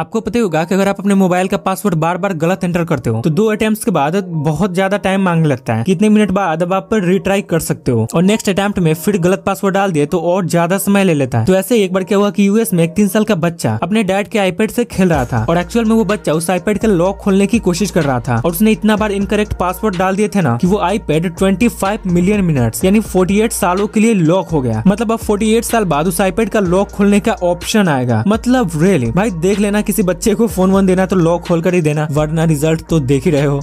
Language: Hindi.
आपको पता होगा कि अगर आप अपने मोबाइल का पासवर्ड बार बार गलत एंटर करते हो तो दो अटेम्प्ट के बाद बहुत ज्यादा टाइम मांगने लगता है कितने मिनट बाद अब आप रिट्राई कर सकते हो और नेक्स्ट अटेम्प्ट में फिर गलत पासवर्ड डाल दिए तो और ज्यादा समय ले लेता है तो ऐसे एक बार क्या हुआ की यूएस में एक तीन साल का बच्चा अपने डैड के आईपैड से खेल रहा था और एक्चुअल में वो बच्चा उस आईपैड का लॉक खोलने की कोशिश कर रहा था और उसने इतना बार इनकरेक्ट पासवर्ड डाल दिए थे ना कि वो आईपैड 25 मिलियन मिनट यानी 48 सालों के लिए लॉक हो गया मतलब अब 48 साल बाद उस आईपैड का लॉक खोलने का ऑप्शन आएगा मतलब रियली भाई देख लेना किसी बच्चे को फोन वन देना तो लॉक खोल कर ही देना वरना रिजल्ट तो देख ही रहे हो